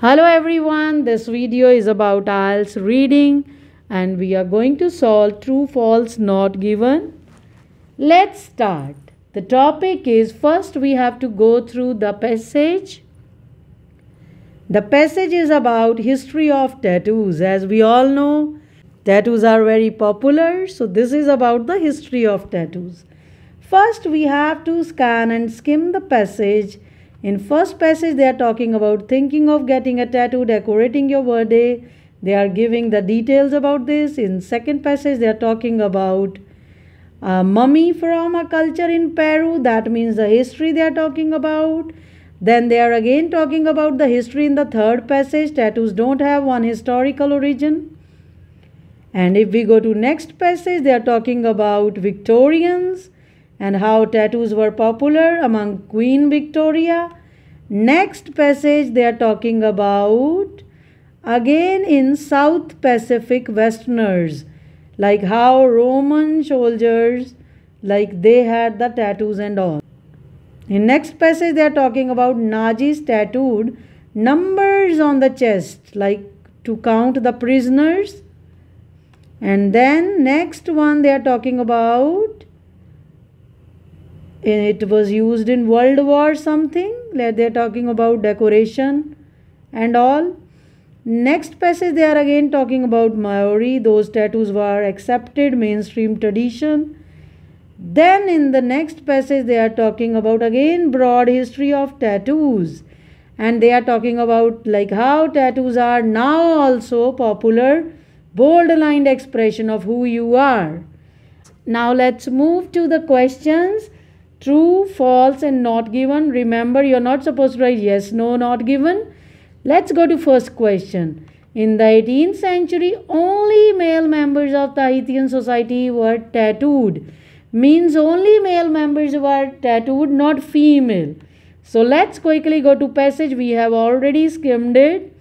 Hello everyone, this video is about IELTS reading and we are going to solve true false not given. Let's start. The topic is first we have to go through the passage. The passage is about history of tattoos. As we all know, tattoos are very popular. So this is about the history of tattoos. First we have to scan and skim the passage in first passage, they are talking about thinking of getting a tattoo, decorating your birthday. They are giving the details about this. In second passage, they are talking about a uh, mummy from a culture in Peru. That means the history they are talking about. Then they are again talking about the history in the third passage. Tattoos don't have one historical origin. And if we go to next passage, they are talking about Victorians and how tattoos were popular among Queen Victoria. Next passage they are talking about again in South Pacific Westerners like how Roman soldiers like they had the tattoos and all. In next passage they are talking about Nazis tattooed numbers on the chest like to count the prisoners and then next one they are talking about it was used in world war something like they are talking about decoration and all next passage they are again talking about maori those tattoos were accepted mainstream tradition then in the next passage they are talking about again broad history of tattoos and they are talking about like how tattoos are now also popular bold aligned expression of who you are now let's move to the questions True, false and not given. Remember, you're not supposed to write yes, no, not given. Let's go to first question. In the 18th century, only male members of the Tahitian society were tattooed. Means only male members were tattooed, not female. So let's quickly go to passage. We have already skimmed it.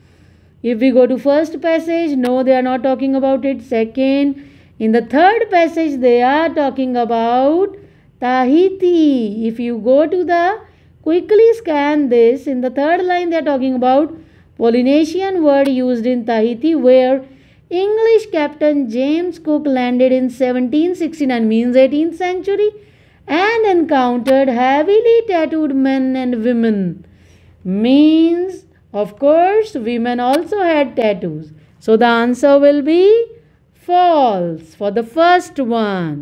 If we go to first passage, no, they are not talking about it. Second, in the third passage, they are talking about Tahiti. If you go to the quickly scan this in the third line they are talking about Polynesian word used in Tahiti where English captain James Cook landed in 1769 means 18th century and encountered heavily tattooed men and women means of course women also had tattoos so the answer will be false for the first one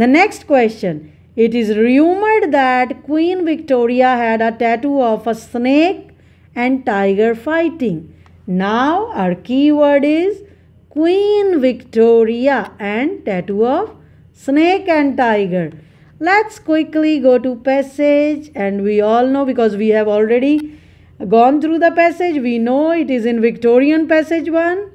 the next question. It is rumored that Queen Victoria had a tattoo of a snake and tiger fighting. Now our keyword is Queen Victoria and tattoo of snake and tiger. Let's quickly go to passage and we all know because we have already gone through the passage. We know it is in Victorian passage 1.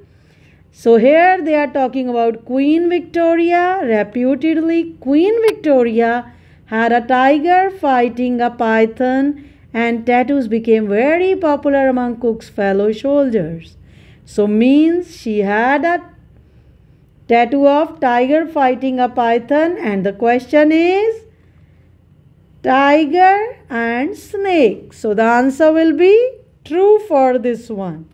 So here they are talking about Queen Victoria. Reputedly, Queen Victoria had a tiger fighting a python and tattoos became very popular among Cook's fellow soldiers. So means she had a tattoo of tiger fighting a python and the question is tiger and snake. So the answer will be true for this one.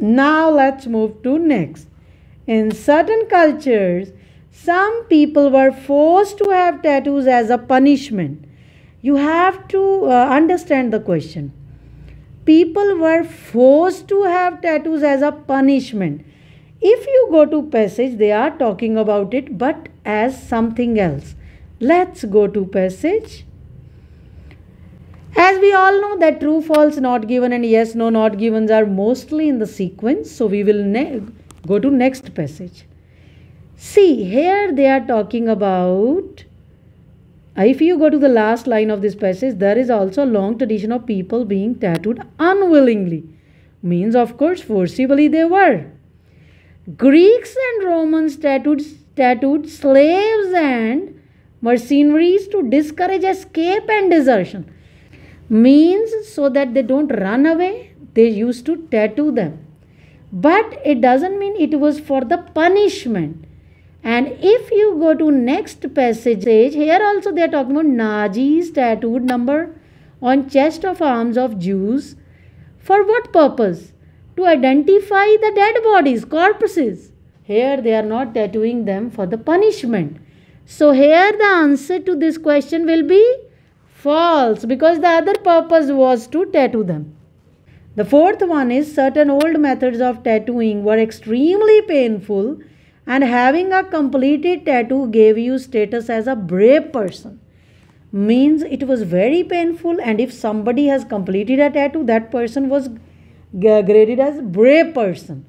Now let's move to next. In certain cultures, some people were forced to have tattoos as a punishment. You have to uh, understand the question. People were forced to have tattoos as a punishment. If you go to passage, they are talking about it, but as something else. Let's go to passage we all know that true, false, not given and yes, no, not givens are mostly in the sequence. So we will go to next passage. See, here they are talking about, if you go to the last line of this passage, there is also a long tradition of people being tattooed unwillingly. Means, of course, forcibly they were. Greeks and Romans tattooed, tattooed slaves and mercenaries to discourage escape and desertion means so that they don't run away they used to tattoo them but it doesn't mean it was for the punishment and if you go to next passage here also they are talking about nazis tattooed number on chest of arms of jews for what purpose to identify the dead bodies corpses here they are not tattooing them for the punishment so here the answer to this question will be False, because the other purpose was to tattoo them. The fourth one is certain old methods of tattooing were extremely painful and having a completed tattoo gave you status as a brave person. Means it was very painful and if somebody has completed a tattoo, that person was graded as brave person.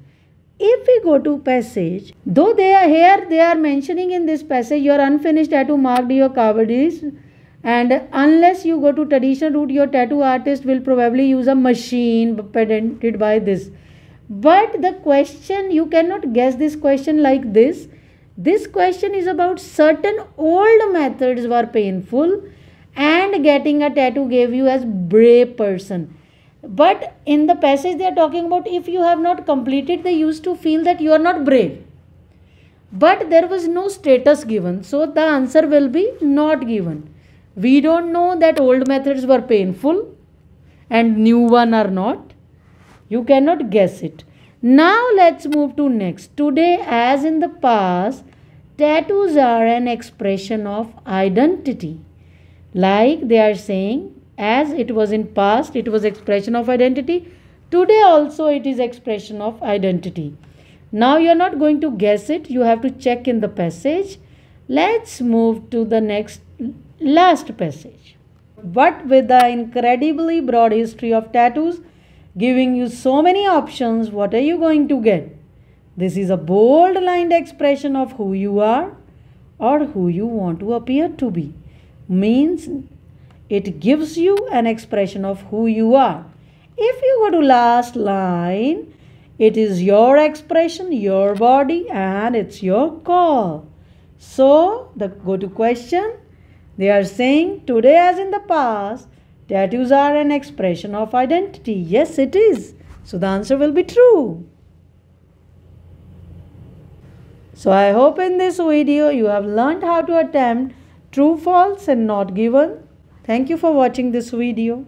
If we go to passage, though they are here, they are mentioning in this passage your unfinished tattoo marked your cowardice and unless you go to traditional route your tattoo artist will probably use a machine patented by this but the question you cannot guess this question like this this question is about certain old methods were painful and getting a tattoo gave you as brave person but in the passage they are talking about if you have not completed they used to feel that you are not brave but there was no status given so the answer will be not given we don't know that old methods were painful and new one are not. You cannot guess it. Now let's move to next. Today as in the past, tattoos are an expression of identity. Like they are saying, as it was in past, it was expression of identity. Today also it is expression of identity. Now you are not going to guess it. You have to check in the passage. Let's move to the next last passage. But with the incredibly broad history of tattoos, giving you so many options, what are you going to get? This is a bold lined expression of who you are or who you want to appear to be. Means it gives you an expression of who you are. If you go to last line, it is your expression, your body and it's your call. So, the go to question they are saying today as in the past, tattoos are an expression of identity. Yes, it is. So the answer will be true. So I hope in this video you have learned how to attempt true false and not given. Thank you for watching this video.